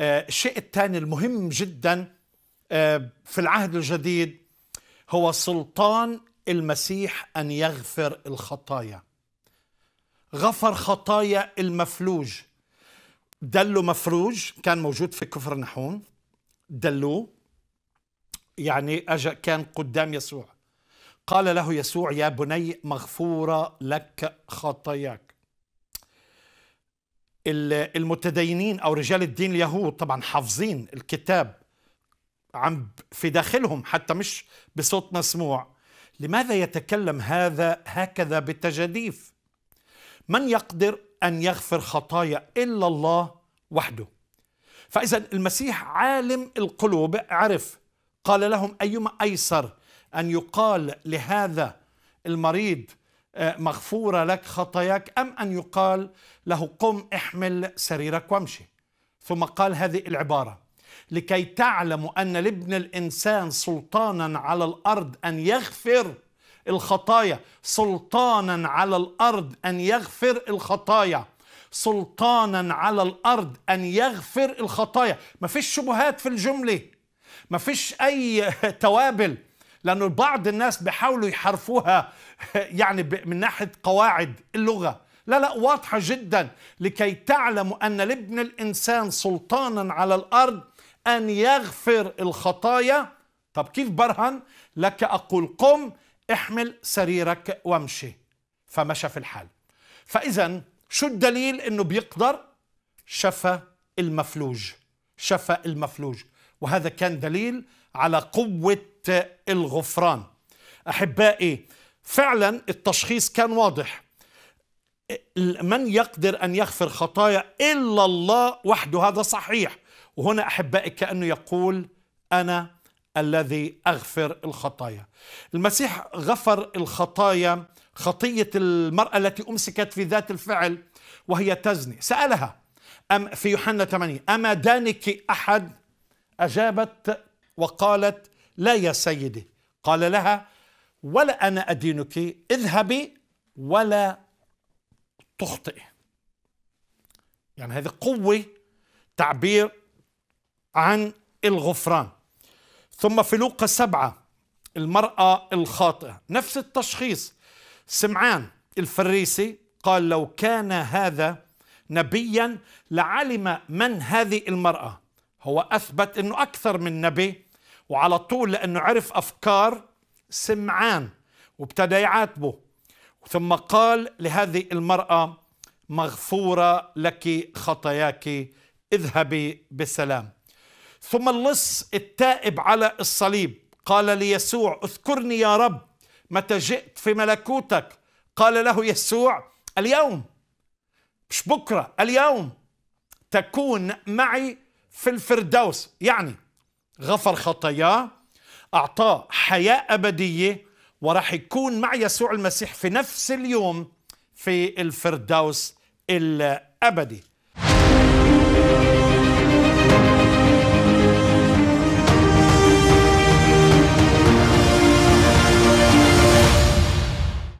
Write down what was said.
الشيء آه، الثاني المهم جدا آه، في العهد الجديد هو سلطان المسيح ان يغفر الخطايا غفر خطايا المفلوج دلوا مفروج كان موجود في كفر نحون دلوه يعني أجا كان قدام يسوع قال له يسوع يا بني مغفورة لك خطاياك المتدينين او رجال الدين اليهود طبعا حافظين الكتاب عم في داخلهم حتى مش بصوت مسموع لماذا يتكلم هذا هكذا بالتجاديف من يقدر ان يغفر خطايا الا الله وحده فاذا المسيح عالم القلوب عرف قال لهم ايما ايسر ان يقال لهذا المريض آه، مغفورة لك خطاياك أم أن يقال له قم احمل سريرك وامشي ثم قال هذه العبارة لكي تعلموا أن لابن الإنسان سلطانا على الأرض أن يغفر الخطايا سلطانا على الأرض أن يغفر الخطايا سلطانا على الأرض أن يغفر الخطايا ما فيش شبهات في الجملة ما فيش أي توابل لأنه بعض الناس بيحاولوا يحرفوها يعني من ناحية قواعد اللغة لا لا واضحة جدا لكي تعلموا أن لابن الإنسان سلطانا على الأرض أن يغفر الخطايا طب كيف برهن لك أقول قم احمل سريرك وامشي فمشى في الحال فإذا شو الدليل أنه بيقدر شفى المفلوج شفى المفلوج وهذا كان دليل على قوة الغفران أحبائي فعلا التشخيص كان واضح من يقدر أن يغفر خطايا إلا الله وحده هذا صحيح وهنا أحبائي كأنه يقول أنا الذي أغفر الخطايا المسيح غفر الخطايا خطية المرأة التي أمسكت في ذات الفعل وهي تزني سألها أم في يوحنا 8 أما دانك أحد أجابت وقالت لا يا سيدي قال لها ولا أنا أدينك اذهبي ولا تخطئي يعني هذه قوة تعبير عن الغفران ثم في لوقا سبعة المرأة الخاطئة نفس التشخيص سمعان الفريسي قال لو كان هذا نبيا لعلم من هذه المرأة هو أثبت أنه أكثر من نبي وعلى طول لأنه عرف أفكار سمعان وابتدى يعاتبه ثم قال لهذه المرأة مغفورة لك خطاياك اذهبي بسلام ثم اللص التائب على الصليب قال ليسوع اذكرني يا رب متى جئت في ملكوتك قال له يسوع اليوم مش بكرة اليوم تكون معي في الفردوس يعني غفر خطاياه أعطاه حياة أبدية وراح يكون مع يسوع المسيح في نفس اليوم في الفردوس الأبدي